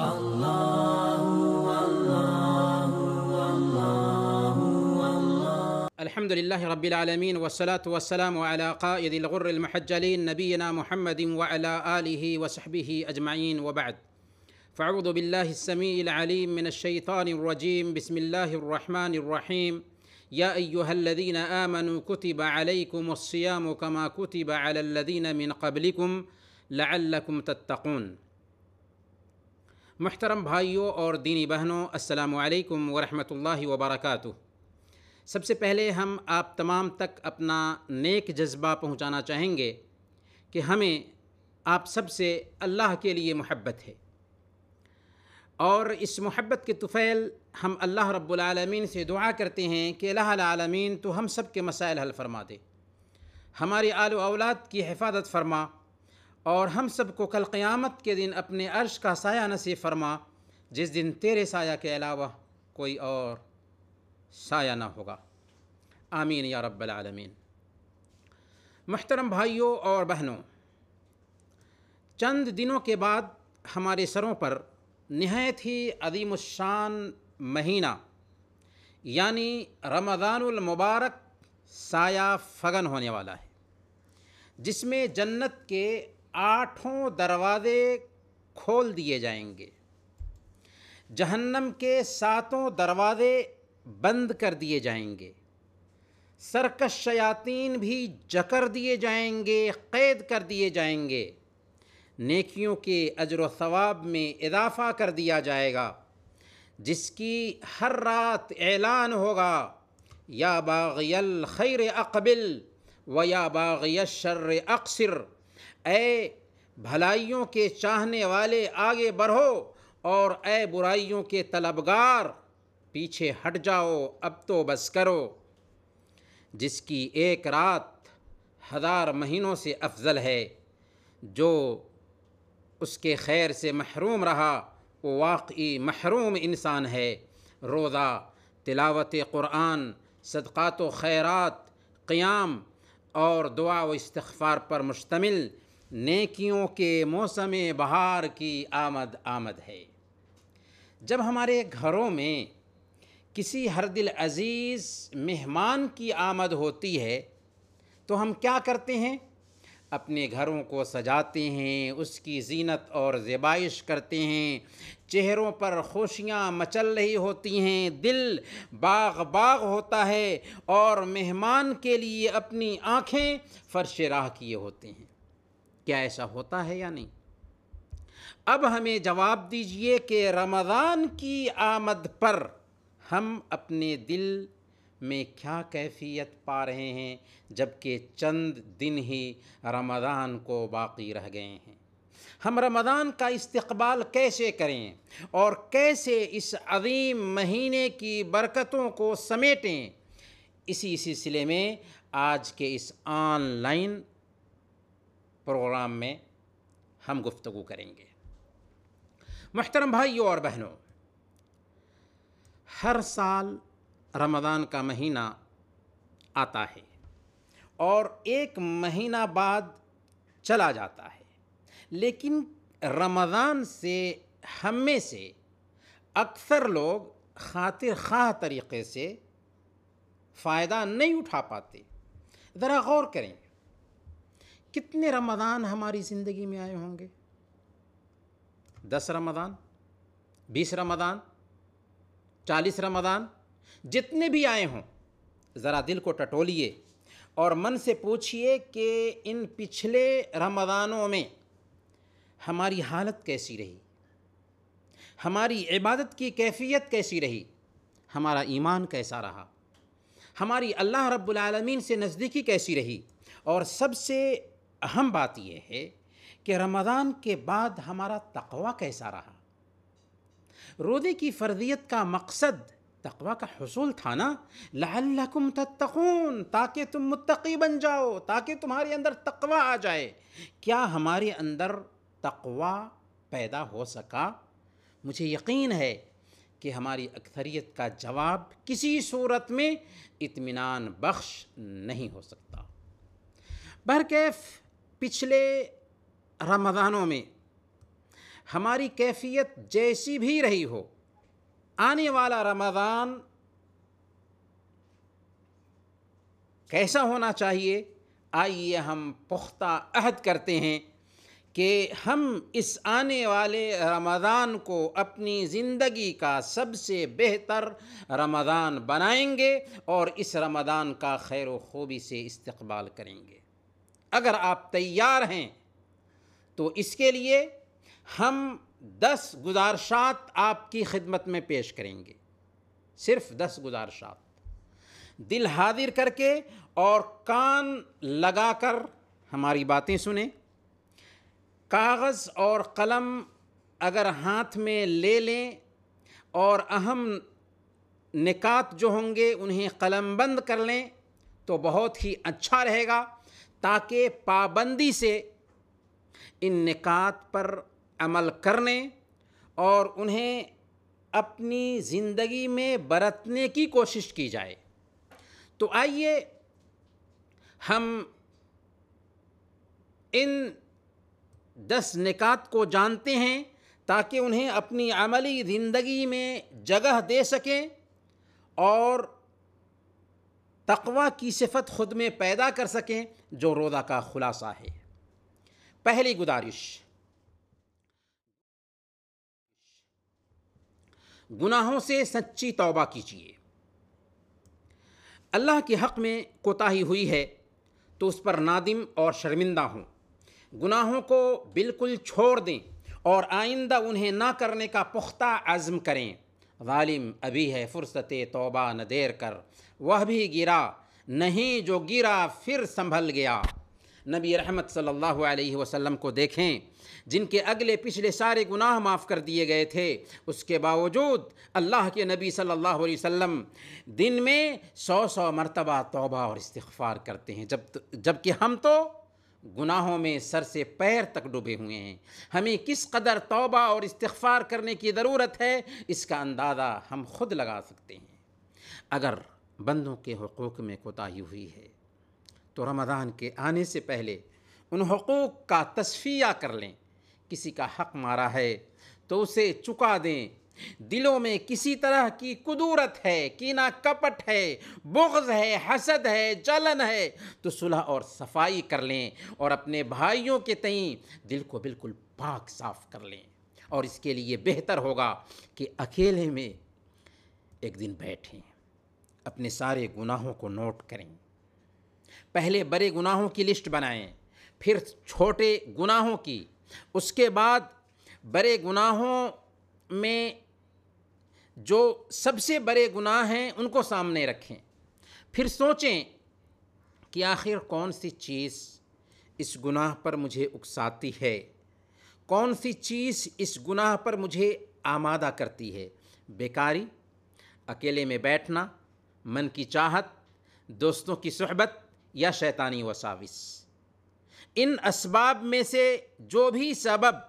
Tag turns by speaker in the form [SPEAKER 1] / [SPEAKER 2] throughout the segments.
[SPEAKER 1] الله والله والله الحمد لله رب العالمين والصلاة والسلام على قائد الغر المحجلين نبينا محمد وعلى آله وصحبه أجمعين وبعد فأعوذ بالله السميع العليم من الشيطان الرجيم بسم الله الرحمن الرحيم يا أيها الذين آمنوا كتب عليكم الصيام كما كتب على الذين من قبلكم لعلكم تتقون महतरम भाइयों और दीनी बहनों असलकम वरहमल वबरक सबसे पहले हम आप तमाम तक अपना नेक जज्बा पहुंचाना चाहेंगे कि हमें आप सबसे अल्लाह के लिए मोहब्बत है और इस मोहब्बत के तुफ़ैल हम अल्लाह रब्बुल आलमीन से दुआ करते हैं कि आलमीन तो हम सब के मसाइल हल फरमा दे हमारी आल औलाद की हिफाजत फरमा और हम सबको कल क़्यामत के दिन अपने अर्श का साया नसीब फरमा जिस दिन तेरे साया के अलावा कोई और साया ना होगा आमीन या रब्बल आलमीन महतरम भाइयों और बहनों चंद दिनों के बाद हमारे सरों पर नहायत ही अदीमशान शान महीना यानी मुबारक साया फगन होने वाला है जिसमें जन्नत के आठों दरवाज़े खोल दिए जाएंगे जहन्नम के सातों दरवाज़े बंद कर दिए जाएंगे सरकश शयातीन भी जकर दिए जाएंगे क़ैद कर दिए जाएंगे नेकियों के अजर सवाब में इजाफ़ा कर दिया जाएगा जिसकी हर रात ऐलान होगा या बाग़ियल खैर अकबिल व या बाग़िय शर्र अक्सर ए भलाइयों के चाहने वाले आगे बढ़ो और ए बुराइयों के तलबगार पीछे हट जाओ अब तो बस करो जिसकी एक रात हज़ार महीनों से अफजल है जो उसके खैर से महरूम रहा वो वाकई महरूम इंसान है रोज़ा तिलावत क़ुरान सदक़ात व खैरात क़ियाम और दुआ व इस्तफ़ार पर मुश्तमिल नेकियों के मौसम बहार की आमद आमद है जब हमारे घरों में किसी हर दिल अज़ीज़ मेहमान की आमद होती है तो हम क्या करते हैं अपने घरों को सजाते हैं उसकी जीनत और ज़ेबाइश करते हैं चेहरों पर खुशियाँ मचल रही होती हैं दिल बाग बाग होता है और मेहमान के लिए अपनी आँखें फर्श राह किए होते हैं क्या ऐसा होता है या नहीं अब हमें जवाब दीजिए कि रमज़ान की आमद पर हम अपने दिल में क्या कैफियत पा रहे हैं जबकि चंद दिन ही रमज़ान को बाकी रह गए हैं हम रमज़ान का इस्तकबाल कैसे करें और कैसे इस अजीम महीने की बरकतों को समेटें इसी सिलसिले में आज के इस ऑनलाइन प्रोग्राम में हम गुफ्तु करेंगे महतरम भाइयों और बहनों हर साल रमज़ान का महीना आता है और एक महीना बाद चला जाता है लेकिन रमज़ान से हम में से अक्सर लोग खातिर खा तरीक़े से फ़ायदा नहीं उठा पाते ज़रा गौर करें कितने रमदान हमारी ज़िंदगी में आए होंगे दस रमदान बीस रमदान चालीस रमदान जितने भी आए हों ज़रा दिल को टटोलिए और मन से पूछिए कि इन पिछले रमदानों में हमारी हालत कैसी रही हमारी इबादत की कैफियत कैसी रही हमारा ईमान कैसा रहा हमारी अल्लाह रब्बुल रब्लमीन से नज़दीकी कैसी रही और सबसे अहम बात यह है कि रमज़ान के बाद हमारा तकवा कैसा रहा रोदे की फ़र्जियत का मकसद तकवा का हसूल था ना लहल्लकुम तत्तकून ताकि तुम मुत्तकी बन जाओ ताकि तुम्हारे अंदर तकवा आ जाए क्या हमारे अंदर तकवा पैदा हो सका मुझे यकीन है कि हमारी अक्सरियत का जवाब किसी सूरत में इत्मीनान बख्श नहीं हो सकता बहरकैफ़ पिछले रमज़ानों में हमारी कैफियत जैसी भी रही हो आने वाला रमज़ान कैसा होना चाहिए आइए हम पुख्ता अहद करते हैं कि हम इस आने वाले रमज़ान को अपनी ज़िंदगी का सबसे बेहतर रमज़ान बनाएंगे और इस रमज़ान का खैर खूबी से इस्तकबाल करेंगे अगर आप तैयार हैं तो इसके लिए हम दस गुजारशात आपकी खिदमत में पेश करेंगे सिर्फ दस गुजारशात दिल हाजिर करके और कान लगाकर हमारी बातें सुने कागज़ और कलम अगर हाथ में ले लें और अहम निकात जो होंगे उन्हें कलम बंद कर लें तो बहुत ही अच्छा रहेगा ताकि पाबंदी से इन निकात पर अमल करने और उन्हें अपनी ज़िंदगी में बरतने की कोशिश की जाए तो आइए हम इन दस निकात को जानते हैं ताकि उन्हें अपनी अमली ज़िंदगी में जगह दे सकें और तकवा की सिफत खुद में पैदा कर सकें जो रोज़ा का ख़ुलासा है पहली गुजारिश गुनाहों से सच्ची तौबा कीजिए अल्लाह के हक़ में कोताही हुई है तो उस पर नादिम और शर्मिंदा हों गुनाहों को बिल्कुल छोड़ दें और आइंदा उन्हें ना करने का पुख्ता आज़म करें वालिम अभी है फ़ुर्सत तौबा न देर कर वह भी गिरा नहीं जो गिरा फिर संभल गया नबी रहमत सल्लल्लाहु अलैहि वसल्लम को देखें जिनके अगले पिछले सारे गुनाह माफ़ कर दिए गए थे उसके बावजूद अल्लाह के नबी सल्लल्लाहु अलैहि वसल्लम दिन में सौ सौ मरतबा तौबा और इस्तफ़ार करते हैं जब जबकि हम तो गुनाहों में सर से पैर तक डूबे हुए हैं हमें किस कदर तौबा और इस्तफ़ार करने की ज़रूरत है इसका अंदाज़ा हम खुद लगा सकते हैं अगर बंदों के हकूक़ में कोताही हुई है तो रमज़ान के आने से पहले उन हकूक़ का तस्फिया कर लें किसी का हक मारा है तो उसे चुका दें दिलों में किसी तरह की कुदूरत है कीना कपट है बुग्ज़ है हसद है जलन है तो सुलह और सफाई कर लें और अपने भाइयों के तईं दिल को बिल्कुल पाक साफ कर लें और इसके लिए बेहतर होगा कि अकेले में एक दिन बैठें अपने सारे गुनाहों को नोट करें पहले बड़े गुनाहों की लिस्ट बनाएं फिर छोटे गुनाहों की उसके बाद बड़े गुनाहों में जो सबसे बड़े गुनाह हैं उनको सामने रखें फिर सोचें कि आखिर कौन सी चीज़ इस गुनाह पर मुझे उकसाती है कौन सी चीज़ इस गुनाह पर मुझे आमादा करती है बेकारी अकेले में बैठना मन की चाहत दोस्तों की सहबत या शैतानी वसाविस इन इसबाब में से जो भी सबब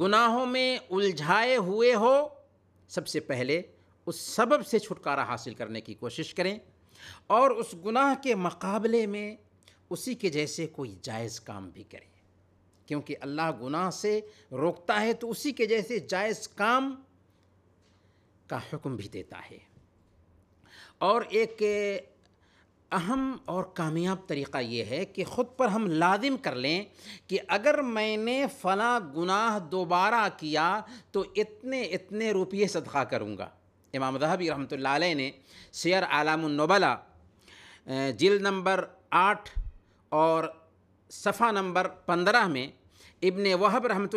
[SPEAKER 1] गुनाहों में उलझाए हुए हो सबसे पहले उस सबब से छुटकारा हासिल करने की कोशिश करें और उस गुनाह के मुकाबले में उसी के जैसे कोई जायज़ काम भी करें क्योंकि अल्लाह गुनाह से रोकता है तो उसी के जैसे जायज़ काम का हुक्म भी देता है और एक अहम और कामयाब तरीक़ा ये है कि ख़ुद पर हम लाजिम कर लें कि अगर मैंने फ़ला गुनाह दोबारा किया तो इतने इतने रुपये सदका करूँगा इमाम जहबी रहमत ने शेर आलामबला जिल नंबर आठ और सफ़ा नंबर पंद्रह में इबन वहब रहमत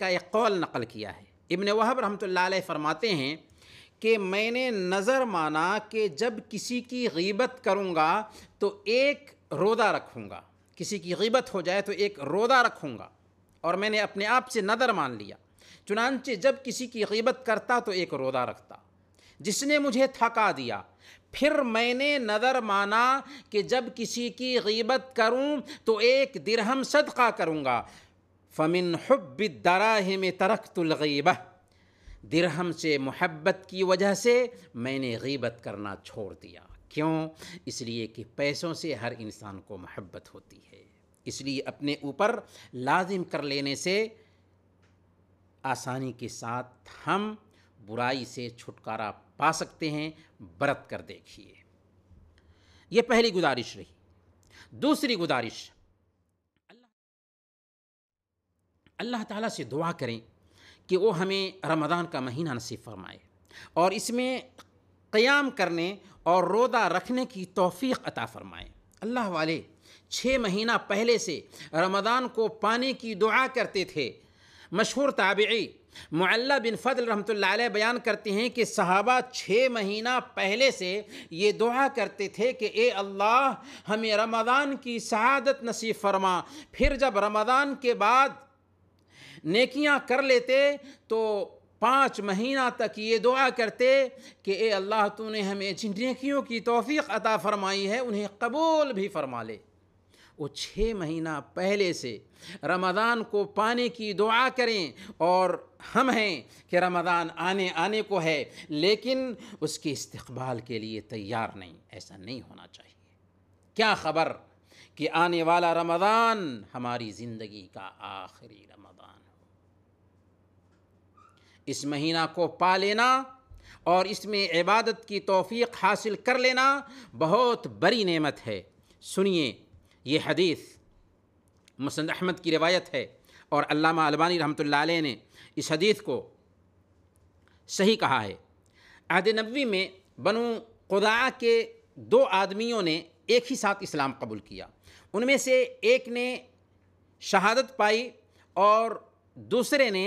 [SPEAKER 1] का एक कौल नकल किया है इबन वहब रहमत फरमाते हैं कि मैंने नज़र माना कि जब किसी की गीबत करूँगा तो एक रोदा रखूँगा किसी की गीबत हो जाए तो एक रोदा रखूँगा और मैंने अपने आप से नज़र मान लिया चुनानचे जब किसी की गीबत करता तो एक रोदा रखता जिसने मुझे थका दिया फिर मैंने नज़र माना कि जब किसी की गीबत करूँ तो एक दिरहम सदका करूँगा फ़मिन हब्बिदराह में तरक तुलगीबा दिरहम से मोहब्बत की वजह से मैंने गीबत करना छोड़ दिया क्यों इसलिए कि पैसों से हर इंसान को मोहब्बत होती है इसलिए अपने ऊपर लाजिम कर लेने से आसानी के साथ हम बुराई से छुटकारा पा सकते हैं बरत कर देखिए यह पहली गुजारिश रही दूसरी गुजारिश अल्लाह अल्लाह ताला से दुआ करें कि वो हमें रमदान का महीना नसीब फरमाए और इसमें क़याम करने और रोदा रखने की तोफ़ी अता फ़रमाए अल्लाह वाले छः महीना पहले से रमदान को पाने की दुआ करते थे मशहूर ताबी मुल्ला बिन फ़दल रहमत बयान करते हैं कि सहाबा छः महीना पहले से ये दुआ करते थे कि ए अल्लाह हमें रमदान की शहादत नसीब फरमा फिर जब रमदान के बाद नेकियां कर लेते तो पाँच महीना तक ये दुआ करते कि ए अल्लाह तूने हमें जिन नेकियों की तोफ़ी अता फ़रमाई है उन्हें कबूल भी फरमा ले वो छः महीना पहले से रमज़ान को पाने की दुआ करें और हम हैं कि रमज़ान आने आने को है लेकिन उसके इस्तकबाल के लिए तैयार नहीं ऐसा नहीं होना चाहिए क्या ख़बर कि आने वाला रमज़ान हमारी ज़िंदगी का आखिरी इस महीना को पा लेना और इसमें इबादत की तोफ़ी हासिल कर लेना बहुत बड़ी नेमत है सुनिए ये हदीस मुसंद अहमद की रिवायत है और अल्लामा अलबानी रहमतुल्लाह अलैह ने इस हदीस को सही कहा है अहद नबी में बनु खुदा के दो आदमियों ने एक ही साथ इस्लाम कबूल किया उनमें से एक ने शहादत पाई और दूसरे ने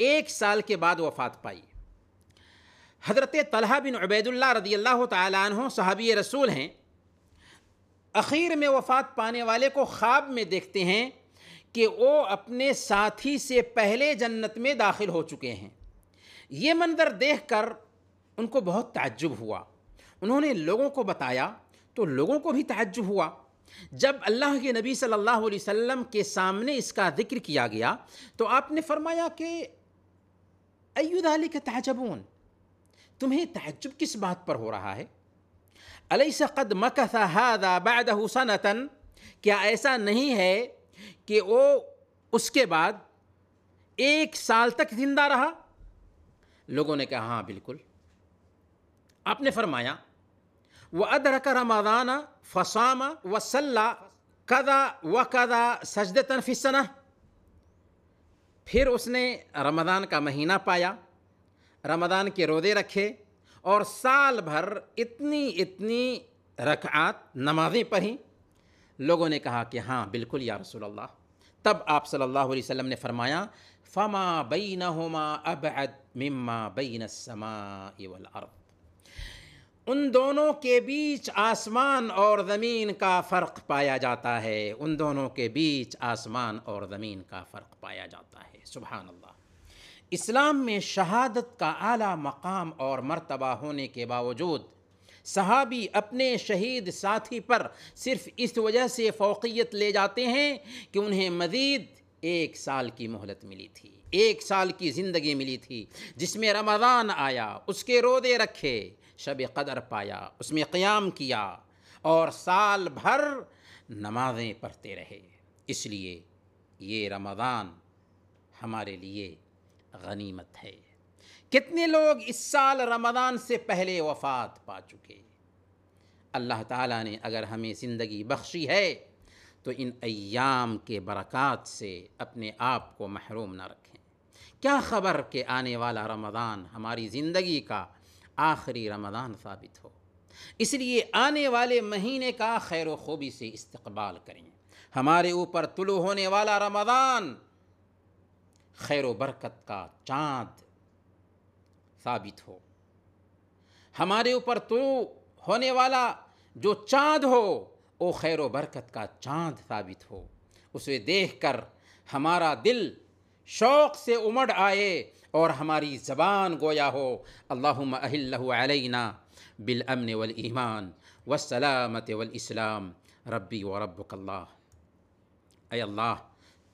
[SPEAKER 1] एक साल के बाद वफ़ात पाई हज़रत तलहा बिन उबैदुल्ला रदी अल्लाह तहों सहाबी रसूल हैं अखीर में वफ़ात पाने वाले को ख्वाब में देखते हैं कि वो अपने साथी से पहले जन्नत में दाखिल हो चुके हैं ये मंज़र देख कर उनको बहुत ताज्जुब हुआ उन्होंने लोगों को बताया तो लोगों को भी ताज्जुब हुआ जब अल्लाह के नबी सल्लल्लाहु अलैहि वसल्लम के सामने इसका जिक्र किया गया तो आपने फरमाया कि अयुदाली का तहजबून तुम्हें तहजब किस बात पर हो रहा है अलैस कद मकसा बाद हुसनतन क्या ऐसा नहीं है कि वो उसके बाद एक साल तक जिंदा रहा लोगों ने कहा हाँ बिल्कुल आपने फरमाया व अदरक रमादाना फसामा व सल्ला कदा व कदा सजदतन फिसना फिर उसने रमदान का महीना पाया रमदान के रोदे रखे और साल भर इतनी इतनी रकात नमाज़ें पढ़ी लोगों ने कहा कि हाँ बिल्कुल या रसूल अल्लाह तब आप सल्लल्लाहु अलैहि वसल्लम ने फरमाया फ़मा बई न होमा अबअद मिम्मा बई न समा अर्द उन दोनों के बीच आसमान और ज़मीन का फ़र्क पाया जाता है उन दोनों के बीच आसमान और ज़मीन का फ़र्क पाया जाता है सुबहान अल्लाह इस्लाम में शहादत का आला मकाम और मर्तबा होने के बावजूद सहाबी अपने शहीद साथी पर सिर्फ इस वजह से फोकियत ले जाते हैं कि उन्हें मज़ीद एक साल की मोहलत मिली थी एक साल की ज़िंदगी मिली थी जिसमें रमज़ान आया उसके रोदे रखे शब कदर पाया उसमें क़्याम किया और साल भर नमाज़ें पढ़ते रहे इसलिए ये रमज़ान हमारे लिए गनीमत है कितने लोग इस साल रमदान से पहले वफात पा चुके अल्लाह ताला ने अगर हमें ज़िंदगी बख्शी है तो इन अयाम के बरक़ात से अपने आप को महरूम न रखें क्या ख़बर के आने वाला रमदान हमारी ज़िंदगी का आखिरी रमदान साबित हो इसलिए आने वाले महीने का खैर खूबी से इस्तबाल करें हमारे ऊपर तुलू होने वाला रमदान खैर बरकत का चाँद साबित हो हमारे ऊपर तो होने वाला जो चाँद हो वो खैर बरकत का चाँद साबित हो उसे देख कर हमारा दिल शौक़ से उमड़ आए और हमारी ज़बान गोया हो अल्लाहना बिल अमन वल ईमान व सलामत वल इस्लाम रब्बी व रब्ला अल्लाह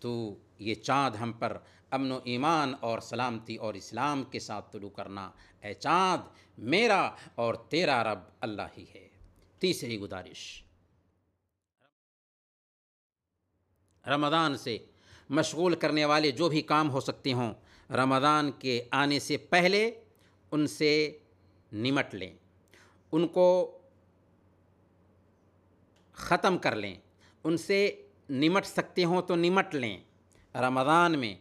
[SPEAKER 1] तो ये चाँद हम पर अमन ईमान और सलामती और इस्लाम के साथ तुलू करना ए चाँद मेरा और तेरा रब अल्लाह ही है तीसरी गुजारिश रमदान से मशगूल करने वाले जो भी काम हो सकते हों रमदान के आने से पहले उनसे निमट लें उनको ख़त्म कर लें उनसे निमट सकते हों तो निमट लें रमदान में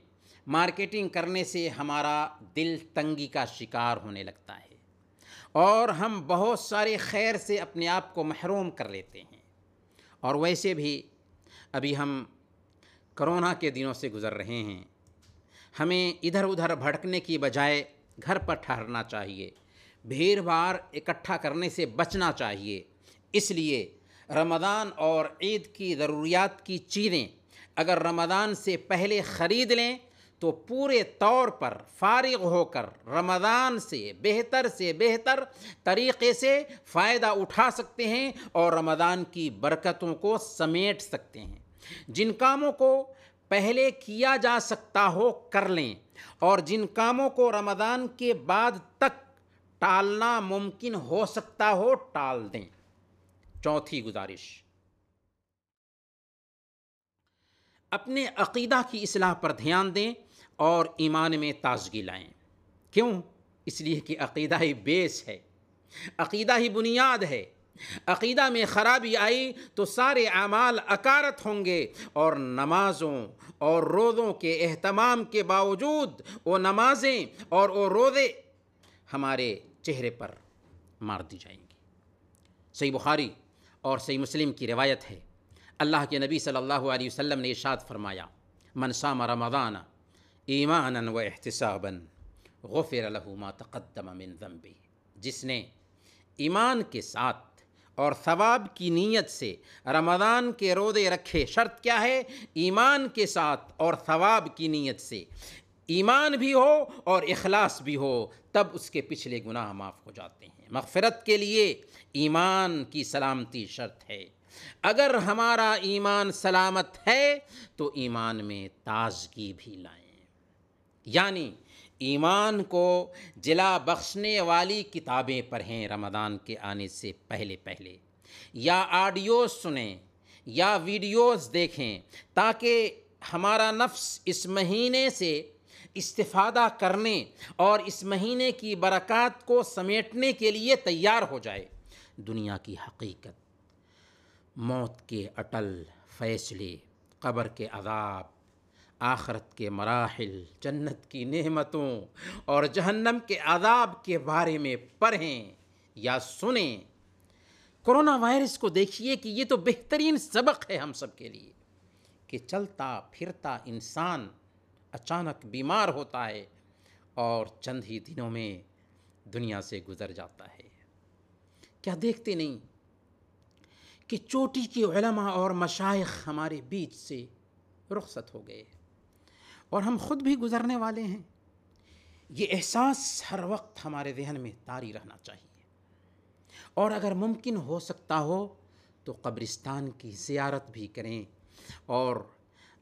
[SPEAKER 1] मार्केटिंग करने से हमारा दिल तंगी का शिकार होने लगता है और हम बहुत सारे खैर से अपने आप को महरूम कर लेते हैं और वैसे भी अभी हम करोना के दिनों से गुज़र रहे हैं हमें इधर उधर भटकने की बजाय घर पर ठहरना चाहिए भीड़ भाड़ इकट्ठा करने से बचना चाहिए इसलिए रमदान और ईद की ज़रूरियात की चीज़ें अगर रमदान से पहले ख़रीद लें तो पूरे तौर पर फारिग होकर रमज़ान से बेहतर से बेहतर तरीक़े से फ़ायदा उठा सकते हैं और रमज़ान की बरकतों को समेट सकते हैं जिन कामों को पहले किया जा सकता हो कर लें और जिन कामों को रमज़ान के बाद तक टालना मुमकिन हो सकता हो टाल दें चौथी गुजारिश अपने अकीदा की असलाह पर ध्यान दें और ईमान में ताजगी लाएं क्यों इसलिए कि अकीदा ही बेस है अकीदा ही बुनियाद है अकीदा में ख़राबी आई तो सारे अमाल अकारत होंगे और नमाज़ों और रोज़ों के अहतमाम के बावजूद वो नमाज़ें और वो रोज़े हमारे चेहरे पर मार दी जाएंगी सही बुखारी और सही मुस्लिम की रिवायत है अल्लाह के नबी सल्लल्लाहु अलैहि वसल्लम ने इशाद फरमाया मनसाम रमदाना ईमान व एहतसाबन गफ़िर लहुमा तकदम मिन जम्बी जिसने ईमान के साथ और सवाब की नीयत से रमज़ान के रोज़े रखे शर्त क्या है ईमान के साथ और सवाब की नीयत से ईमान भी हो और इखलास भी हो तब उसके पिछले गुनाह माफ़ हो जाते हैं मगफ़रत के लिए ईमान की सलामती शर्त है अगर हमारा ईमान सलामत है तो ईमान में ताजगी भी लाएँ यानी ईमान को जिला बख्शने वाली किताबें पढ़ें रमदान के आने से पहले पहले या आडियोज सुनें या वीडियोस देखें ताकि हमारा नफ्स इस महीने से इस्तिफादा करने और इस महीने की बरक़ात को समेटने के लिए तैयार हो जाए दुनिया की हकीकत मौत के अटल फैसले कब्र के अदाब आखरत के मराहल जन्नत की नेमतों और जहन्नम के आदाब के बारे में पढ़ें या सुने कोरोना वायरस को देखिए कि ये तो बेहतरीन सबक है हम सब के लिए कि चलता फिरता इंसान अचानक बीमार होता है और चंद ही दिनों में दुनिया से गुज़र जाता है क्या देखते नहीं कि चोटी के उलमा और मशाइ हमारे बीच से रुखसत हो गए हैं और हम खुद भी गुज़रने वाले हैं ये एहसास हर वक्त हमारे जहन में तारी रहना चाहिए और अगर मुमकिन हो सकता हो तो कब्रिस्तान की ज़ियारत भी करें और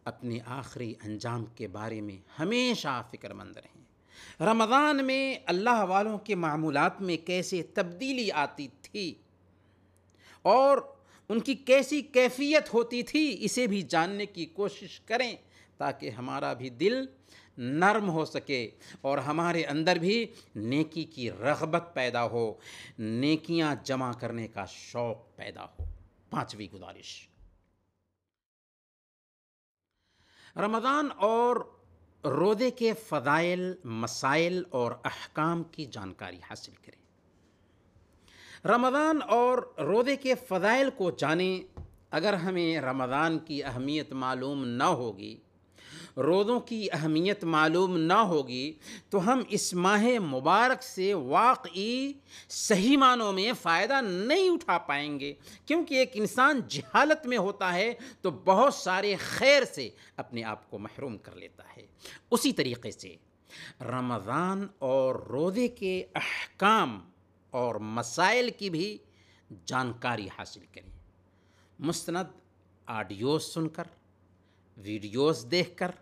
[SPEAKER 1] अपने आखिरी अंजाम के बारे में हमेशा फ़िक्रमंद रहें रमज़ान में अल्लाह वालों के मामूलत में कैसे तब्दीली आती थी और उनकी कैसी कैफियत होती थी इसे भी जानने की कोशिश करें ताकि हमारा भी दिल नर्म हो सके और हमारे अंदर भी नेकी की रगबत पैदा हो नेकियां जमा करने का शौक़ पैदा हो पांचवी गुजारिश रमज़ान और रोदे के फ़दाइल मसाइल और अहकाम की जानकारी हासिल करें रमज़ान और रोदे के फ़दाइल को जानें अगर हमें रमज़ान की अहमियत मालूम न होगी रोज़ों की अहमियत मालूम ना होगी तो हम इस माह मुबारक से वाकई सही मानों में फ़ायदा नहीं उठा पाएंगे क्योंकि एक इंसान जहालत में होता है तो बहुत सारे खैर से अपने आप को महरूम कर लेता है उसी तरीके से रमज़ान और रोज़े के अहकाम और मसाइल की भी जानकारी हासिल करें मुस्ंद आडियोज़ सुनकर वीडियोस देखकर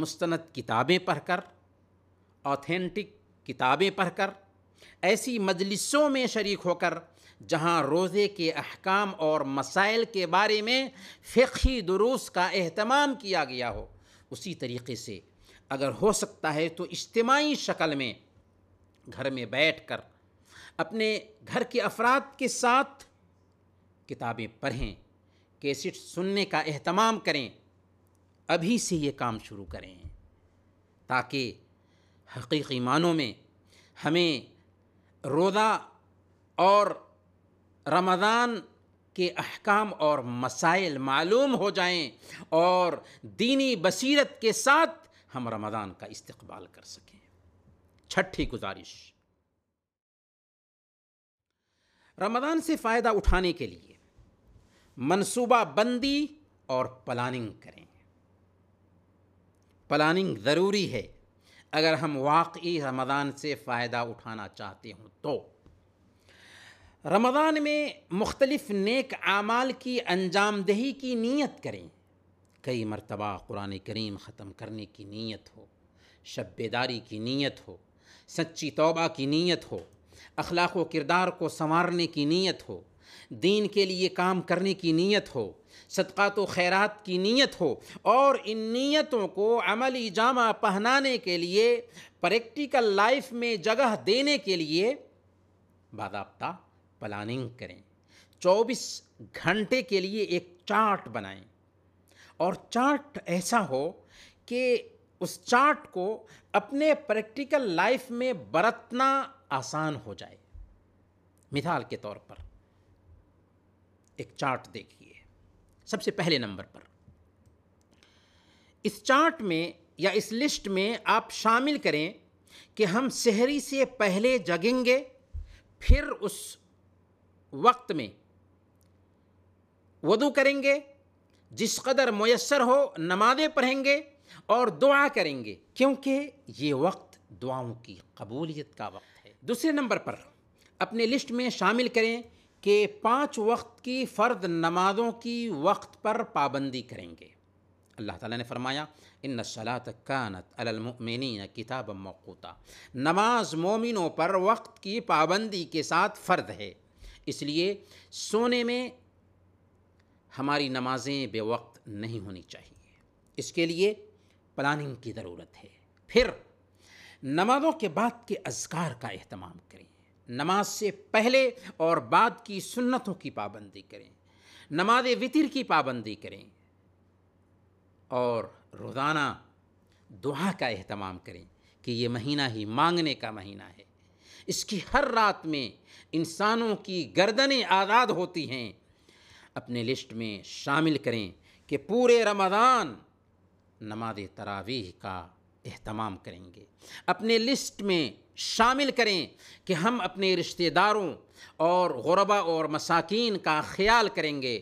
[SPEAKER 1] मुस्तनद किताबें पढ़कर ऑथेंटिक किताबें पढ़कर ऐसी मजलिसों में शरीक होकर जहाँ रोज़े के अहकाम और मसाइल के बारे में फ़िकी दुरूस का अहतमाम किया गया हो उसी तरीके से अगर हो सकता है तो इज्तमी शक्ल में घर में बैठ कर अपने घर के अफराद के साथ किताबें पढ़ें कैसेट सुनने का अहतमाम करें अभी से ये काम शुरू करें ताकि हकीकी मानों में हमें रोज़ा और रमज़ान के अहकाम और मसाइल मालूम हो जाएं और दीनी बसीरत के साथ हम रमज़ान का इस्तकबाल कर सकें छठी गुजारिश रमज़ान से फ़ायदा उठाने के लिए मनसूबा बंदी और प्लानिंग करें प्लानिंग ज़रूरी है अगर हम वाकई रमज़ान से फ़ायदा उठाना चाहते हों तो रमज़ान में मुख्तलिफ़ नेक आमाल की अंजामदही की नीयत करें कई मरतबा कुरान करीम ख़त्म करने की नीयत हो शबेदारी की नीयत हो सच्ची तौबा की नीयत हो अखलाक व किरदार को संवारने की नीयत हो दीन के लिए काम करने की नीयत हो सदक़ात तो खैरात की नीयत हो और इन नीयतों को अमली जामा पहनाने के लिए प्रैक्टिकल लाइफ में जगह देने के लिए बाबा प्लानिंग करें 24 घंटे के लिए एक चार्ट बनाएं और चार्ट ऐसा हो कि उस चार्ट को अपने प्रैक्टिकल लाइफ में बरतना आसान हो जाए मिसाल के तौर पर एक चार्ट देखिए सबसे पहले नंबर पर इस चार्ट में या इस लिस्ट में आप शामिल करें कि हम शहरी से पहले जगेंगे फिर उस वक्त में वदू करेंगे जिस कदर मैसर हो नमाज़ें पढ़ेंगे और दुआ करेंगे क्योंकि ये वक्त दुआओं की कबूलियत का वक्त है दूसरे नंबर पर अपने लिस्ट में शामिल करें कि पांच वक्त की फ़र्द नमाज़ों की वक्त पर पाबंदी करेंगे अल्लाह ताला ने फरमाया इन सलात कानत अलमिन किताब मौकूता नमाज मोमिनों पर वक्त की पाबंदी के साथ फ़र्द है इसलिए सोने में हमारी नमाज़ें बेवक्त नहीं होनी चाहिए इसके लिए प्लानिंग की ज़रूरत है फिर नमाजों के बाद के अजगार का अहतमाम करें नमाज से पहले और बाद की सुन्नतों की पाबंदी करें नमाज वितर की पाबंदी करें और रोज़ाना दुआ का अहतमाम करें कि ये महीना ही मांगने का महीना है इसकी हर रात में इंसानों की गर्दनें आज़ाद होती हैं अपने लिस्ट में शामिल करें कि पूरे रमज़ान नमाज तरावीह का एहतमाम करेंगे अपने लिस्ट में शामिल करें कि हम अपने रिश्तेदारों और गुरबा और मसाकिन का ख्याल करेंगे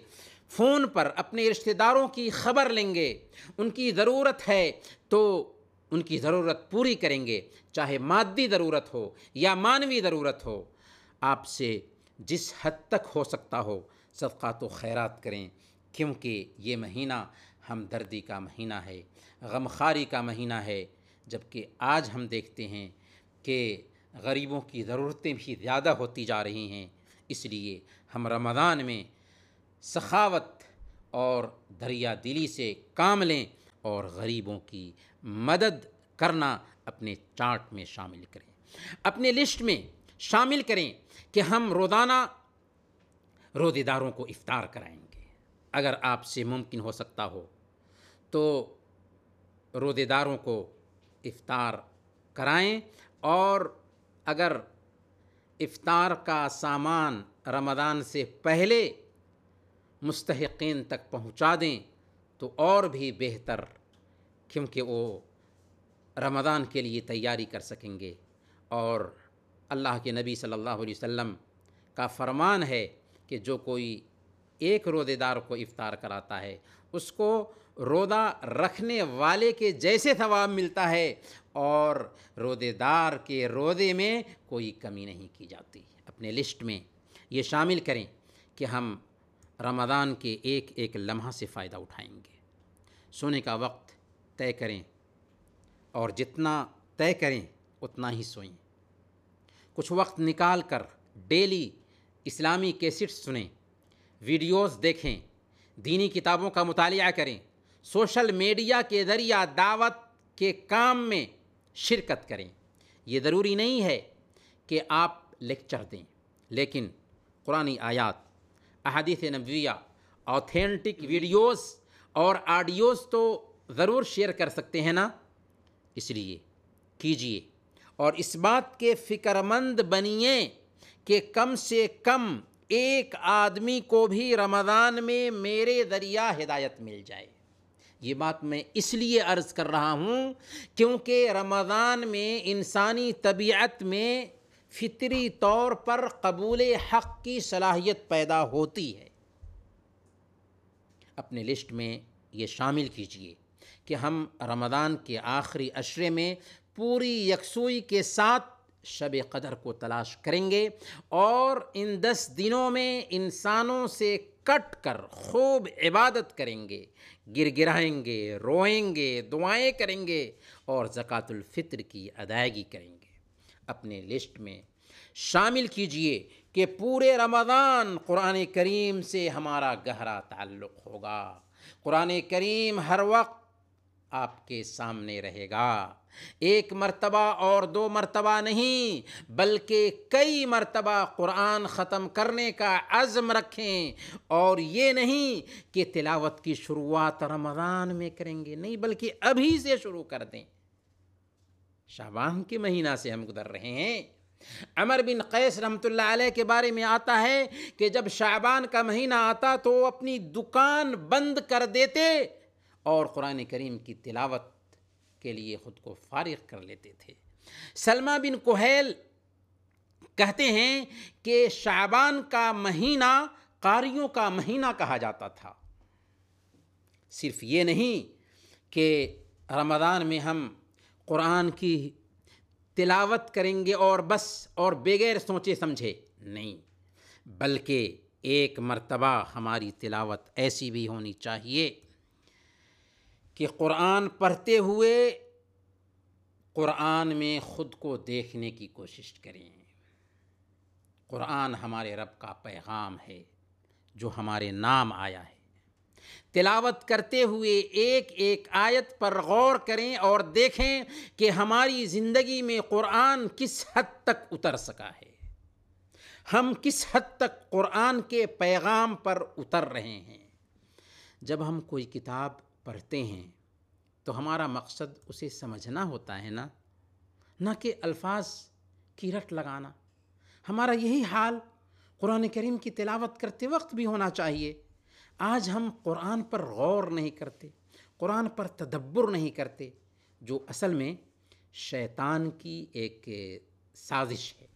[SPEAKER 1] फ़ोन पर अपने रिश्तेदारों की खबर लेंगे उनकी ज़रूरत है तो उनकी ज़रूरत पूरी करेंगे चाहे मादी ज़रूरत हो या मानवी ज़रूरत हो आपसे जिस हद तक हो सकता हो सदक़ा तो खैरात करें क्योंकि ये महीना हमदर्दी का महीना है गमखारी का महीना है जबकि आज हम देखते हैं कि गरीबों की ज़रूरतें भी ज़्यादा होती जा रही हैं इसलिए हम रमज़ान में सखावत और दरिया दिली से काम लें और गरीबों की मदद करना अपने चार्ट में शामिल करें अपने लिस्ट में शामिल करें कि हम रोज़ाना रोज़ेदारों को इफ़ार कराएंगे अगर आपसे मुमकिन हो सकता हो तो रोदेदारों को इफ्तार कराएं और अगर इफ़ार का सामान रमदान से पहले मुस्तकिन तक पहुंचा दें तो और भी बेहतर क्योंकि वो रमदान के लिए तैयारी कर सकेंगे और अल्लाह के नबी सल्लल्लाहु अलैहि वसल्लम का फरमान है कि जो कोई एक रोज़ेदार को इफ्तार कराता है उसको रोदा रखने वाले के जैसे सवाब मिलता है और रोदेदार के रोदे में कोई कमी नहीं की जाती अपने लिस्ट में ये शामिल करें कि हम रमदान के एक एक लम्हा से फ़ायदा उठाएंगे सोने का वक्त तय करें और जितना तय करें उतना ही सोएं कुछ वक्त निकाल कर डेली इस्लामी कैसेट्स सुने वीडियोस देखें दीनी किताबों का मुताल करें सोशल मीडिया के ज़रिया दावत के काम में शिरकत करें ये ज़रूरी नहीं है कि आप लेक्चर दें लेकिन कुरानी आयात अहादीथ नबिया ऑथेंटिक वीडियोस और आडियोस तो ज़रूर शेयर कर सकते हैं ना इसलिए कीजिए और इस बात के फ़िक्रमंद बनिए कि कम से कम एक आदमी को भी रमज़ान में मेरे ज़रिया हिदायत मिल जाए ये बात मैं इसलिए अर्ज़ कर रहा हूँ क्योंकि रमज़ान में इंसानी तबीयत में फितरी तौर पर कबूल हक़ की सलाहियत पैदा होती है अपने लिस्ट में ये शामिल कीजिए कि हम रमज़ान के आखिरी अशरे में पूरी यकसुई के साथ शब कदर को तलाश करेंगे और इन दस दिनों में इंसानों से कट कर खूब इबादत करेंगे गिर गिराएंगे रोएंगे दुआएं करेंगे और ज़क़़तुल की अदायगी करेंगे अपने लिस्ट में शामिल कीजिए कि पूरे रमज़ान क़ुरान करीम से हमारा गहरा ताल्लुक़ होगा क़ुरान करीम हर वक्त आपके सामने रहेगा एक मर्तबा और दो मर्तबा नहीं बल्कि कई मर्तबा क़ुरान ख़त्म करने का अज़म रखें और ये नहीं कि तिलावत की शुरुआत रमज़ान में करेंगे नहीं बल्कि अभी से शुरू कर दें शाबान के महीना से हम गुजर रहे हैं अमर बिन कैस रहमत के बारे में आता है कि जब शाबान का महीना आता तो अपनी दुकान बंद कर देते और क़ुरान करीम की तिलावत के लिए ख़ुद को फारिग कर लेते थे सलमा बिन कोहेल कहते हैं कि शाबान का महीना कारियों का महीना कहा जाता था सिर्फ ये नहीं कि रमज़ान में हम कुरान की तिलावत करेंगे और बस और बगैर सोचे समझे नहीं बल्कि एक मर्तबा हमारी तिलावत ऐसी भी होनी चाहिए कि क़ुरान पढ़ते हुए क़ुरान में ख़ुद को देखने की कोशिश करें क़ुरान हमारे रब का पैगाम है जो हमारे नाम आया है तिलावत करते हुए एक एक आयत पर गौर करें और देखें कि हमारी ज़िंदगी में क़ुरान किस हद तक उतर सका है हम किस हद तक क़ुरान के पैगाम पर उतर रहे हैं जब हम कोई किताब पढ़ते हैं तो हमारा मकसद उसे समझना होता है ना न कि अल्फाज की रट लगाना हमारा यही हाल कुरान करीम की तिलावत करते वक्त भी होना चाहिए आज हम कुरान पर गौर नहीं करते कुरान पर तदब्बर नहीं करते जो असल में शैतान की एक साजिश है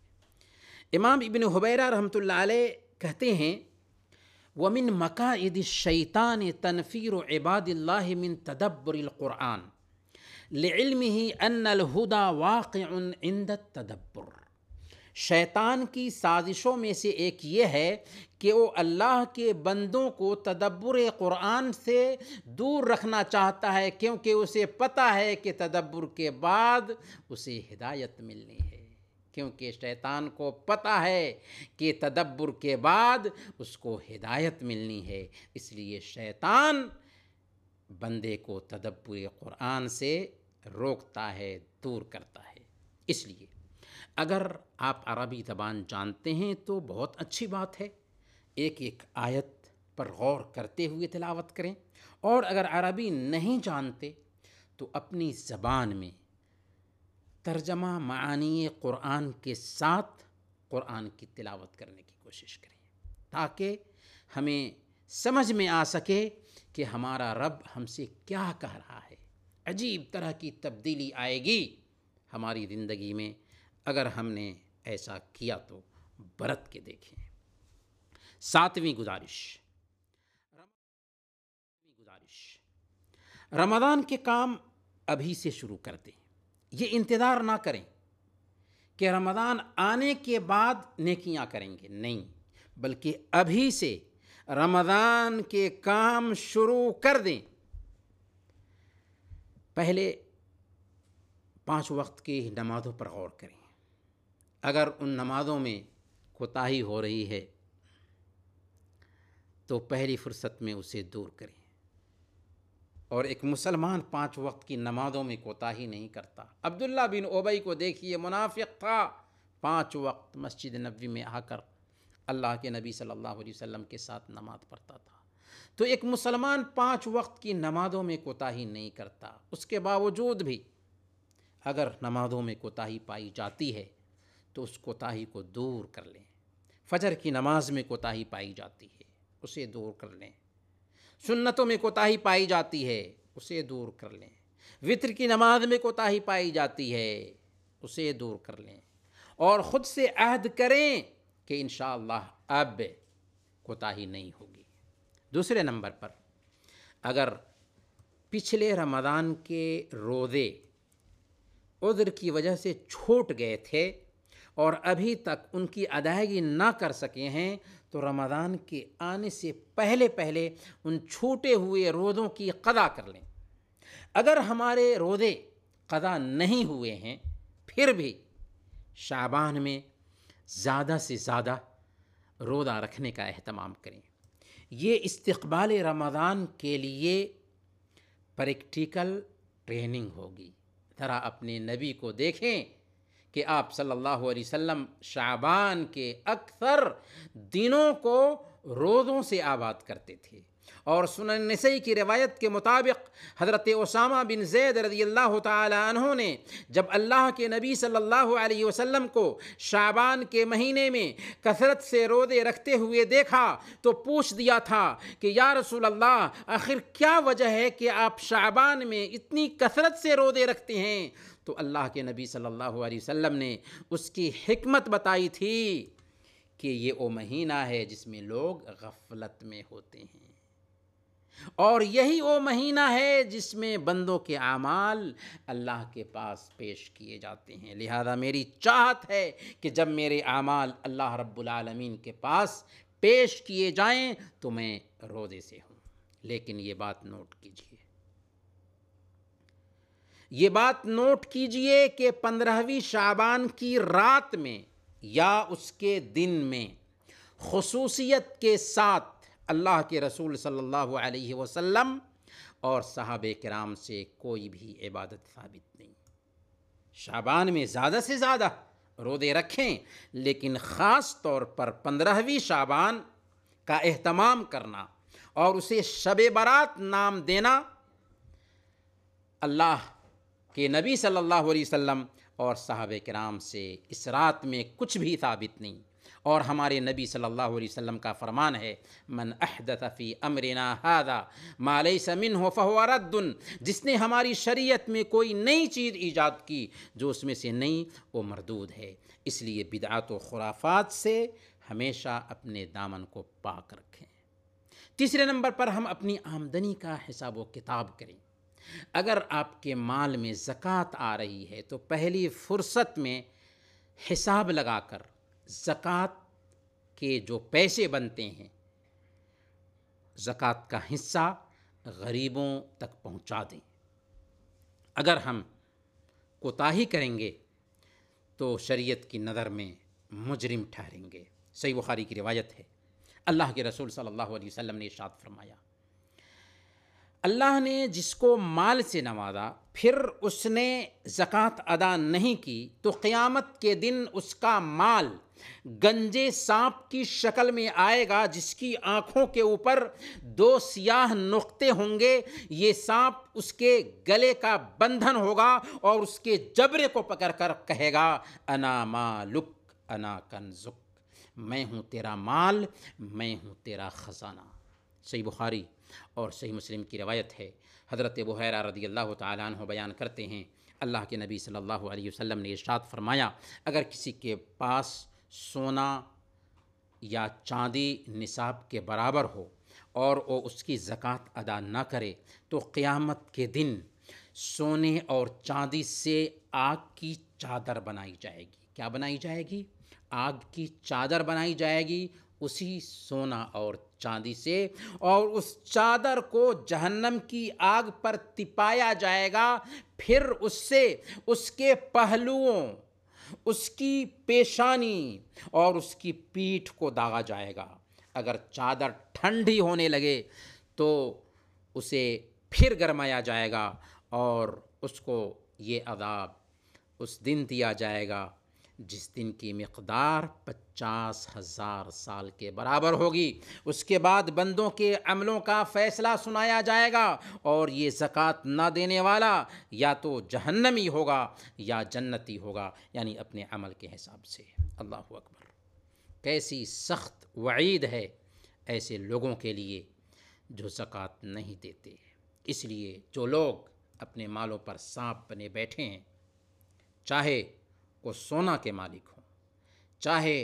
[SPEAKER 1] इमाम इबन हुबैरा रहमतुल्लाह कहते हैं वमिन मकाद शैतान तनफ़ीर इबादल मिन तदब्बरक़ुरआन लम ही अनहुदा वाक़ इंद तदब्बर शैतान की साजिशों में से एक ये है कि वो अल्लाह के बंदों को तदब्बर क़ुरान से दूर रखना चाहता है क्योंकि उसे पता है कि तदब्बर के बाद उसे हिदायत मिलनी है क्योंकि शैतान को पता है कि तदब्बर के बाद उसको हिदायत मिलनी है इसलिए शैतान बंदे को तदब्बर क़ुरान से रोकता है दूर करता है इसलिए अगर आप अरबी ज़बान जानते हैं तो बहुत अच्छी बात है एक एक आयत पर गौर करते हुए तिलावत करें और अगर अरबी नहीं जानते तो अपनी ज़बान में तर्जमा मानी क़ुरान के साथ क़ुरान की तिलावत करने की कोशिश करें ताकि हमें समझ में आ सके कि हमारा रब हमसे क्या कह रहा है अजीब तरह की तब्दीली आएगी हमारी ज़िंदगी में अगर हमने ऐसा किया तो बरत के देखें सातवीं गुजारिश गुजारिश रमदान के काम अभी से शुरू कर दें ये इंतज़ार ना करें कि रमज़ान आने के बाद नेकियां करेंगे नहीं बल्कि अभी से रमज़ान के काम शुरू कर दें पहले पांच वक्त की नमाज़ों पर गौर करें अगर उन नमाज़ों में कोताही हो रही है तो पहली फुर्सत में उसे दूर करें और एक मुसलमान पांच वक्त की नमाज़ों में कोताही नहीं करता अब्दुल्ला बिन ओबई को देखिए मुनाफिक था पांच वक्त मस्जिद नबी में आकर अल्लाह के नबी सल्लल्लाहु अलैहि वसल्लम के साथ नमाज़ पढ़ता था तो एक मुसलमान पांच वक्त की नमाज़ों में कोताही नहीं करता उसके बावजूद भी अगर नमाज़ों में कोताही पाई जाती है तो उस कोताही को दूर कर लें फजर की नमाज में कोताही पाई जाती है उसे दूर कर लें सुन्नतों में कोताही पाई जाती है उसे दूर कर लें वित्र की नमाज में कोताही पाई जाती है उसे दूर कर लें और ख़ुद से अहद करें कि इन अब कोताही नहीं होगी दूसरे नंबर पर अगर पिछले रमदान के रोज़े उद्र की वजह से छूट गए थे और अभी तक उनकी अदायगी ना कर सके हैं तो रमदान के आने से पहले पहले उन छूटे हुए रोज़ों की कदा कर लें अगर हमारे रोज़े कदा नहीं हुए हैं फिर भी शाबान में ज़्यादा से ज़्यादा रोज़ा रखने का अहतमाम करें ये इस्तबाल रमदान के लिए प्रैक्टिकल ट्रेनिंग होगी ज़रा अपने नबी को देखें कि आप सल्लल्लाहु अलैहि वसल्लम शाबान के अक्सर दिनों को रोज़ों से आबाद करते थे और सुन नसई की रवायत के मुताबिक हज़रत उसामा बिन जैद रजी अल्लाह तहों ने जब अल्लाह के नबी सल्लल्लाहु अलैहि वसल्लम को शाबान के महीने में कसरत से रोदे रखते हुए देखा तो पूछ दिया था कि या रसूल अल्लाह आखिर क्या वजह है कि आप शाबान में इतनी कसरत से रोदे रखते हैं तो अल्लाह के नबी सल्लल्लाहु अलैहि वसल्लम ने उसकी हिकमत बताई थी कि ये वो महीना है जिसमें लोग गफलत में होते हैं और यही वो महीना है जिसमें बंदों के अमाल अल्लाह के पास पेश किए जाते हैं लिहाजा मेरी चाहत है कि जब मेरे अमाल अल्लाह रब्बुलमीन के पास पेश किए जाएं तो मैं रोज़े से हूँ लेकिन ये बात नोट कीजिए ये बात नोट कीजिए कि पंद्रहवीं शाबान की रात में या उसके दिन में खसूसियत के साथ अल्लाह के रसूल सल्लल्लाहु अलैहि वसल्लम और साहब कराम से कोई भी इबादत साबित नहीं शाबान में ज़्यादा से ज़्यादा रोदे रखें लेकिन ख़ास तौर पर पंद्रहवीं शाबान का अहतमाम करना और उसे शब बारात नाम देना अल्लाह के नबी सल्लल्लाहु अलैहि वसल्लम और साहब कराम से इस रात में कुछ भी साबित नहीं और हमारे नबी सल्लल्लाहु अलैहि वसल्लम का फ़रमान है मन अहदत फ़ी अमरना हादा मालई समिन हो फ़हरदन जिसने हमारी शरीयत में कोई नई चीज़ ईजाद की जो उसमें से नई वो मरदूद है इसलिए बिदात व खुराफात से हमेशा अपने दामन को पाक रखें तीसरे नंबर पर हम अपनी आमदनी का हिसाब व किताब करें अगर आपके माल में ज़क़़त आ रही है तो पहली फ़ुर्सत में हिसाब लगाकर ज़क़़त के जो पैसे बनते हैं ज़क़़त का हिस्सा गरीबों तक पहुंचा दें अगर हम कोताही करेंगे तो शरीयत की नज़र में मुजरिम ठहरेंगे सही बुखारी की रिवायत है अल्लाह के रसूल सल्लल्लाहु अलैहि वसल्लम ने इशात फरमाया अल्लाह ने जिसको माल से नवाजा फिर उसने ज़क़़त अदा नहीं की तो क़यामत के दिन उसका माल गंजे सांप की शक्ल में आएगा जिसकी आँखों के ऊपर दो सियाह नुक्ते होंगे ये सांप उसके गले का बंधन होगा और उसके जबरे को पकड़कर कहेगा अना मालुक अना कंजुक मैं हूँ तेरा माल मैं हूँ तेरा ख़जाना सही बुखारी और सही मुस्लिम की रवायत है हज़रत बुहरा रदी अल्लाह तु बयान करते हैं अल्लाह के नबी सल्लल्लाहु अलैहि वसल्लम ने इशात फरमाया अगर किसी के पास सोना या चांदी निसाब के बराबर हो और वो उसकी ज़क़़त अदा ना करे तो क़ियामत के दिन सोने और चांदी से आग की चादर बनाई जाएगी क्या बनाई जाएगी आग की चादर बनाई जाएगी उसी सोना और चांदी से और उस चादर को जहन्नम की आग पर तिपाया जाएगा फिर उससे उसके पहलुओं उसकी पेशानी और उसकी पीठ को दागा जाएगा अगर चादर ठंडी होने लगे तो उसे फिर गरमाया जाएगा और उसको ये अदाब उस दिन दिया जाएगा जिस दिन की मकदार पचास हज़ार साल के बराबर होगी उसके बाद बंदों के अमलों का फ़ैसला सुनाया जाएगा और ये ज़क़़त ना देने वाला या तो जहन्नमी होगा या जन्नती होगा यानी अपने अमल के हिसाब से अल्लाह अकबर कैसी सख्त वईद है ऐसे लोगों के लिए जो ज़क़़त नहीं देते इसलिए जो लोग अपने मालों पर सांप बने बैठे हैं चाहे को सोना के मालिक हों चाहे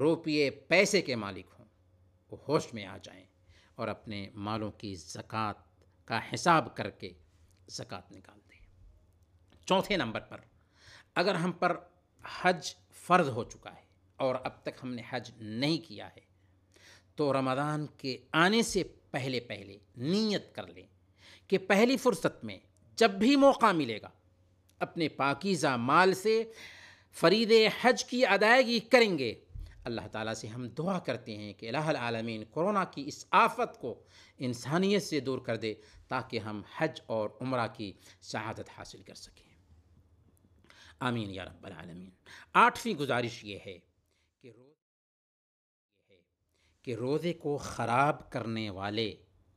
[SPEAKER 1] रुपये पैसे के मालिक हों वो होश में आ जाएं और अपने मालों की ज़क़़त का हिसाब करके ज़क़़त निकाल दें चौथे नंबर पर अगर हम पर हज फ़र्ज़ हो चुका है और अब तक हमने हज नहीं किया है तो रमदान के आने से पहले पहले नीयत कर लें कि पहली फ़ुर्सत में जब भी मौका मिलेगा अपने पाकिज़ा माल से फरीद हज की अदायगी करेंगे अल्लाह ताला से हम दुआ करते हैं कि आलमीन कोरोना की इस आफत को इंसानियत से दूर कर दे ताकि हम हज और उम्र की शहादत हासिल कर सकें आमीन या रब्बल आलमीन आठवीं गुजारिश ये है कि रोज़ है कि रोज़े को ख़राब करने वाले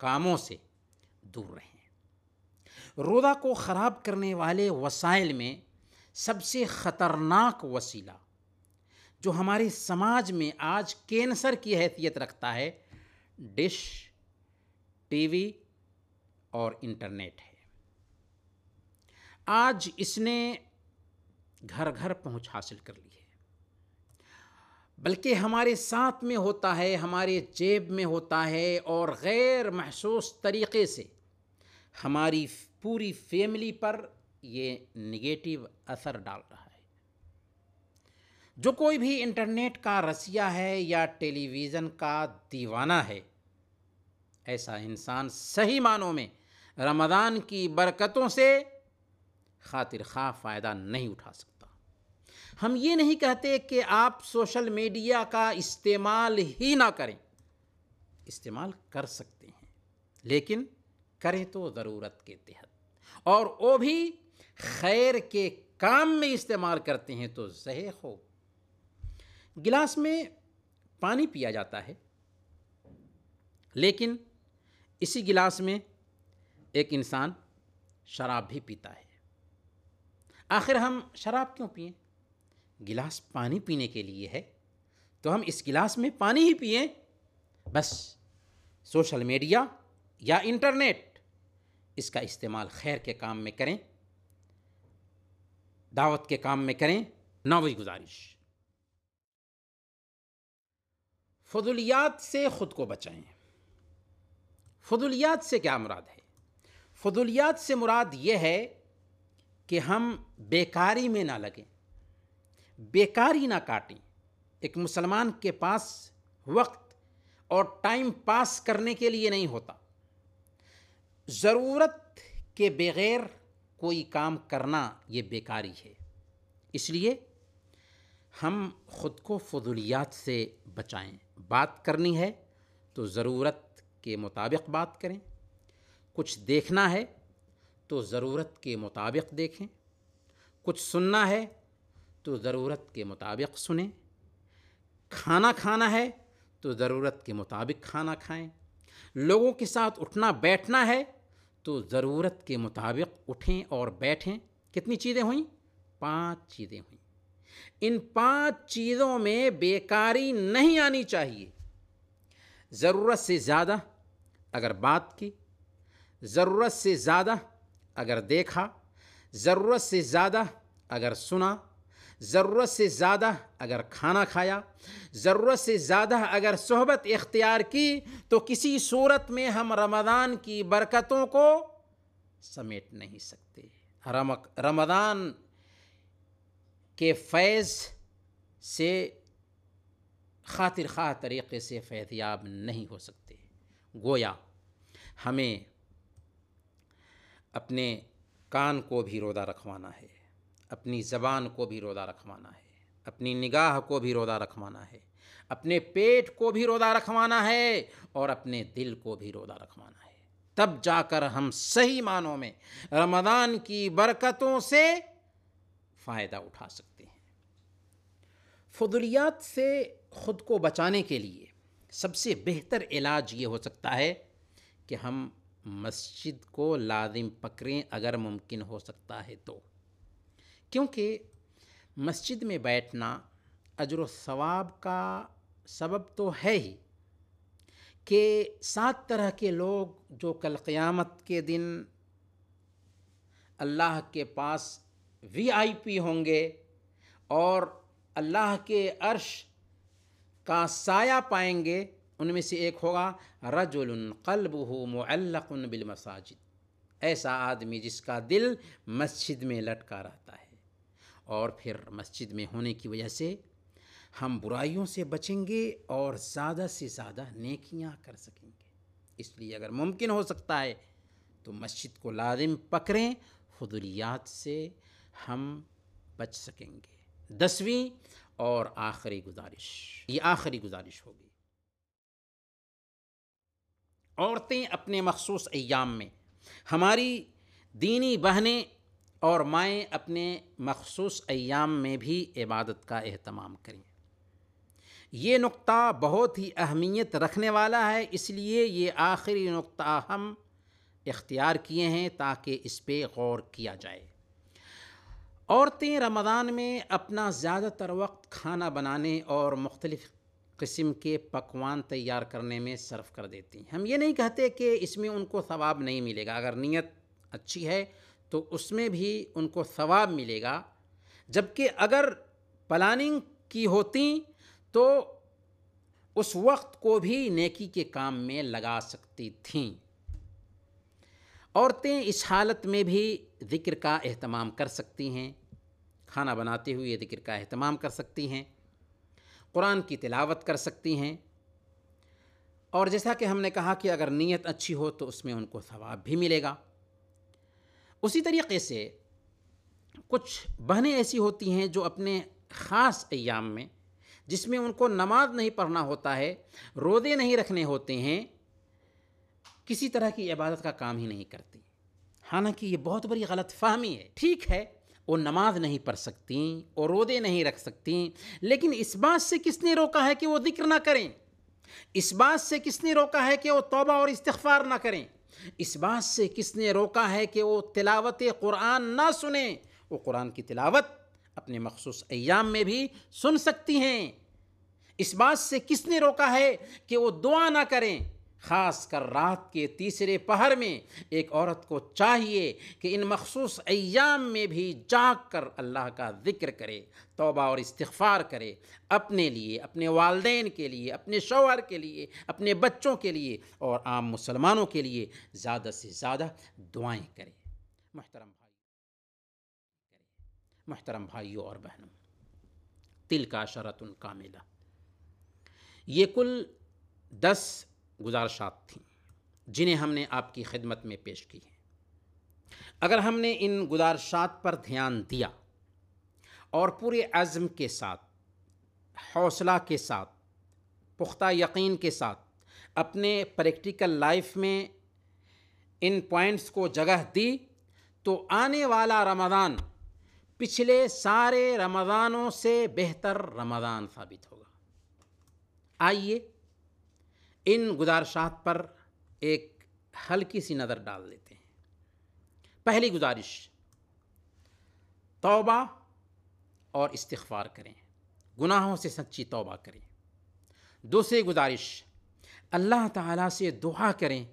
[SPEAKER 1] कामों से दूर रहें रोज़ा को ख़राब करने वाले वसाइल में सबसे ख़तरनाक वसीला जो हमारे समाज में आज कैंसर की हैसियत रखता है डिश टीवी और इंटरनेट है आज इसने घर घर पहुंच हासिल कर ली है बल्कि हमारे साथ में होता है हमारे जेब में होता है और गैर महसूस तरीके से हमारी पूरी फैमिली पर ये निगेटिव असर डाल रहा है जो कोई भी इंटरनेट का रसिया है या टेलीविज़न का दीवाना है ऐसा इंसान सही मानों में रमदान की बरकतों से खातिर खा फ़ायदा नहीं उठा सकता हम ये नहीं कहते कि आप सोशल मीडिया का इस्तेमाल ही ना करें इस्तेमाल कर सकते हैं लेकिन करें तो ज़रूरत के तहत और वो भी खैर के काम में इस्तेमाल करते हैं तो जहक हो गिलास में पानी पिया जाता है लेकिन इसी गिलास में एक इंसान शराब भी पीता है आखिर हम शराब क्यों पिए गिलास पानी पीने के लिए है तो हम इस गिलास में पानी ही पिए बस सोशल मीडिया या इंटरनेट इसका इस्तेमाल खैर के काम में करें दावत के काम में करें नावई गुजारिश फजुलियात से ख़ुद को बचाएं फजुलियात से क्या मुराद है फजुलियात से मुराद ये है कि हम बेकारी में ना लगें बेकारी ना काटें एक मुसलमान के पास वक्त और टाइम पास करने के लिए नहीं होता ज़रूरत के बगैर कोई काम करना ये बेकारी है इसलिए हम ख़ुद को फजूलियात से बचाएं बात करनी है तो ज़रूरत के मुताबिक बात करें कुछ देखना है तो ज़रूरत के मुताबिक देखें कुछ सुनना है तो ज़रूरत के मुताबिक सुने खाना खाना है तो ज़रूरत के मुताबिक खाना खाएं लोगों के साथ उठना बैठना है तो ज़रूरत के मुताबिक उठें और बैठें कितनी चीज़ें हुई पांच चीज़ें हुई इन पांच चीज़ों में बेकारी नहीं आनी चाहिए ज़रूरत से ज़्यादा अगर बात की ज़रूरत से ज़्यादा अगर देखा ज़रूरत से ज़्यादा अगर सुना ज़रूरत से ज़्यादा अगर खाना खाया ज़रूरत से ज़्यादा अगर सहबत इख्तियार की तो किसी सूरत में हम रमदान की बरकतों को समेट नहीं सकते रम रमदान के फैज़ से खातिर खा तरीक़े से फैजयाब नहीं हो सकते गोया हमें अपने कान को भी रोदा रखवाना है अपनी ज़बान को भी रोदा रखवाना है अपनी निगाह को भी रोदा रखवाना है अपने पेट को भी रोदा रखवाना है और अपने दिल को भी रोदा रखवाना है तब जाकर हम सही मानों में रमदान की बरकतों से फ़ायदा उठा सकते हैं फजलियात से ख़ुद को बचाने के लिए सबसे बेहतर इलाज ये हो सकता है कि हम मस्जिद को लाजिम पकड़ें अगर मुमकिन हो सकता है तो क्योंकि मस्जिद में बैठना अजर सवाब का सबब तो है ही कि सात तरह के लोग जो कल क़्यामत के दिन अल्लाह के पास वीआईपी होंगे और अल्लाह के अर्श का साया पाएंगे उनमें से एक होगा रजुल कल्ब मुअल्लक़ बिल मसाजिद ऐसा आदमी जिसका दिल मस्जिद में लटका रहता है और फिर मस्जिद में होने की वजह से हम बुराइयों से बचेंगे और ज़्यादा से ज़्यादा नेकियां कर सकेंगे इसलिए अगर मुमकिन हो सकता है तो मस्जिद को लाजिम पकड़ें फजूलियात से हम बच सकेंगे दसवीं और आखिरी गुजारिश ये आखिरी गुजारिश होगी औरतें अपने मखसूस अयाम में हमारी दीनी बहनें और माएँ अपने मखसूस अयाम में भी इबादत का अहतमाम करें ये नुक्ता बहुत ही अहमियत रखने वाला है इसलिए ये आखिरी नुक्ता हम इख्तियार किए हैं ताकि इस पर गौर किया जाए औरतें रमदान में अपना ज़्यादातर वक्त खाना बनाने और मुख्तलिफ़ किस्म के पकवान तैयार करने में सर्व कर देती हैं हम ये नहीं कहते कि इसमें उनको सवाब नहीं मिलेगा अगर नीयत अच्छी है तो उसमें भी उनको सवाब मिलेगा जबकि अगर प्लानिंग की होती तो उस वक्त को भी नेकी के काम में लगा सकती थीं औरतें इस हालत में भी ज़िक्र का अहतमाम कर सकती हैं खाना बनाते हुए ज़िक्र का अहतमाम कर सकती हैं कुरान की तिलावत कर सकती हैं और जैसा कि हमने कहा कि अगर नीयत अच्छी हो तो उसमें उनको सवाब भी मिलेगा उसी तरीके से कुछ बहनें ऐसी होती हैं जो अपने ख़ास अयाम में जिसमें उनको नमाज नहीं पढ़ना होता है रोदे नहीं रखने होते हैं किसी तरह की इबादत का काम ही नहीं करती हालांकि ये बहुत बड़ी गलत है ठीक है वो नमाज नहीं पढ़ सकती और रोदे नहीं रख सकती लेकिन इस बात से किसने रोका है कि वो जिक्र ना करें इस बात से किसने रोका है कि वो तोबा और इस्तफार ना करें इस बात से किसने रोका है कि वो तिलावत कुरान ना सुने वो कुरान की तिलावत अपने मखसूस अयाम में भी सुन सकती हैं इस बात से किसने रोका है कि वो दुआ ना करें ख़ास कर रात के तीसरे पहर में एक औरत को चाहिए कि इन मखसूस अयाम में भी जाग कर अल्लाह का ज़िक्र करे तोबा और इस्तफ़ार करे अपने लिए अपने वालदेन के लिए अपने शोहर के लिए अपने बच्चों के लिए और आम मुसलमानों के लिए ज़्यादा से ज़्यादा दुआएँ करें महतरम भाई महतरम भाइयों और बहनों तिल का शरत कामिला ये कुल दस गुजारशात थी जिन्हें हमने आपकी खिदमत में पेश की है अगर हमने इन गुजारशात पर ध्यान दिया और पूरे आज़म के साथ हौसला के साथ पुख्ता यकीन के साथ अपने प्रैक्टिकल लाइफ में इन पॉइंट्स को जगह दी तो आने वाला रमज़ान पिछले सारे रमज़ानों से बेहतर रमज़ान साबित होगा आइए इन गुज़ारशात पर एक हल्की सी नज़र डाल देते हैं पहली गुजारिश तौबा और इस्तार करें गुनाहों से सच्ची तौबा करें दूसरी गुजारिश अल्लाह ताला से दुआ करें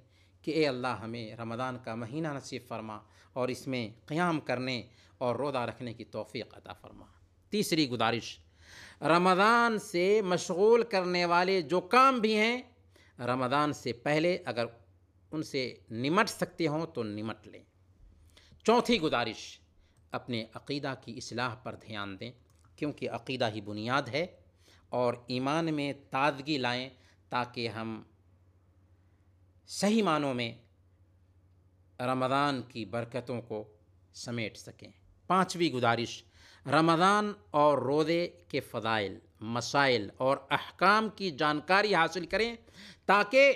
[SPEAKER 1] कि ए अल्लाह हमें रमज़ान का महीना नसीब फरमा और इसमें क़याम करने और रोदा रखने की तोफ़ी अता फरमा तीसरी गुजारिश रमज़ान से मशगूल करने वाले जो काम भी हैं रमदान से पहले अगर उनसे निमट सकते हों तो निमट लें चौथी गुजारिश अपने अकीदा की असलाह पर ध्यान दें क्योंकि अकीदा ही बुनियाद है और ईमान में ताजगी लाएं ताकि हम सही मानों में रमदान की बरकतों को समेट सकें पांचवी गुजारिश रमदान और रोज़े के फ़ायल मसाइल और अहकाम की जानकारी हासिल करें ताकि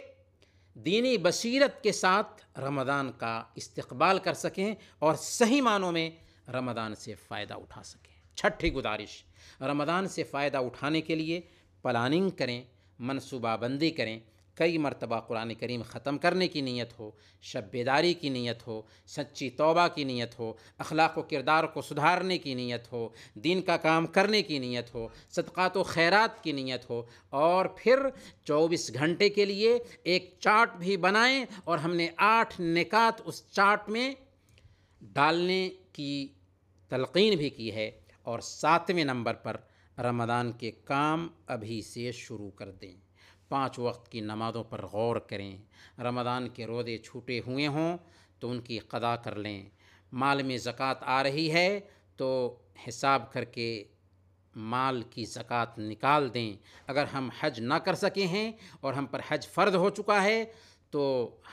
[SPEAKER 1] दीनी बसीरत के साथ रमदान का इस्तकबाल कर सकें और सही मानों में रमदान से फ़ायदा उठा सकें छठी गुजारिश रमदान से फ़ायदा उठाने के लिए प्लानिंग करें मनसूबाबंदी करें कई मरतबा कुरान करीम ख़त्म करने की नीयत हो शबेदारी की नीयत हो सच्ची तोबा की नीयत हो अखलाक किरदार को सुधारने की नीयत हो दिन का काम करने की नीयत हो सदक़ात खैरात की नीयत हो और फिर 24 घंटे के लिए एक चार्ट भी बनाएं और हमने आठ निकात उस चार्ट में डालने की तलकिन भी की है और सातवें नंबर पर रमदान के काम अभी से शुरू कर दें पाँच वक्त की नमाज़ों पर गौर करें रमदान के रोज़े छूटे हुए हों तो उनकी कदा कर लें माल में ज़क़़त आ रही है तो हिसाब करके माल की ज़क़़त निकाल दें अगर हम हज ना कर सके हैं और हम पर हज फ़र्द हो चुका है तो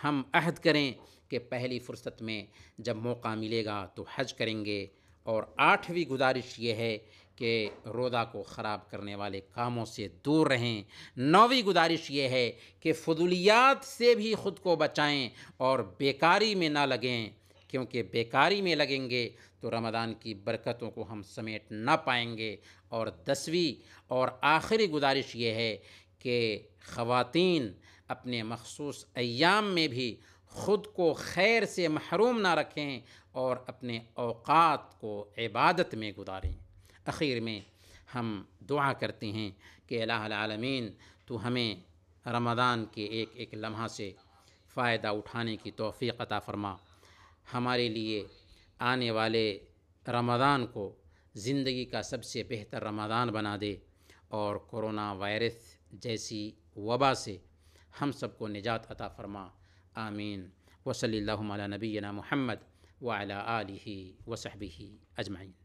[SPEAKER 1] हम अहद करें कि पहली फ़ुर्सत में जब मौका मिलेगा तो हज करेंगे और आठवीं गुजारिश ये है कि रोदा को ख़राब करने वाले कामों से दूर रहें नौवीं गुजारिश ये है कि फजूलियात से भी ख़ुद को बचाएं और बेकारी में ना लगें क्योंकि बेकारी में लगेंगे तो रमदान की बरकतों को हम समेट ना पाएंगे और दसवीं और आखिरी गुजारिश ये है कि ख़वातीन अपने मखसूस अयाम में भी ख़ुद को खैर से महरूम ना रखें और अपने अवकात को इबादत में गुजारें आखिर में हम दुआ करते हैं कि अलामीन तो हमें रमदान के एक एक लम्हा से फ़ायदा उठाने की तोफ़ी अता फ़रमा हमारे लिए आने वाले रमदान को ज़िंदगी का सबसे बेहतर रमदान बना दे और कोरोना वायरस जैसी वबा से हम सबको निजात अता फ़रमा आमीन वसली नबीना मोहम्मद वाली वसहबी अजमाइन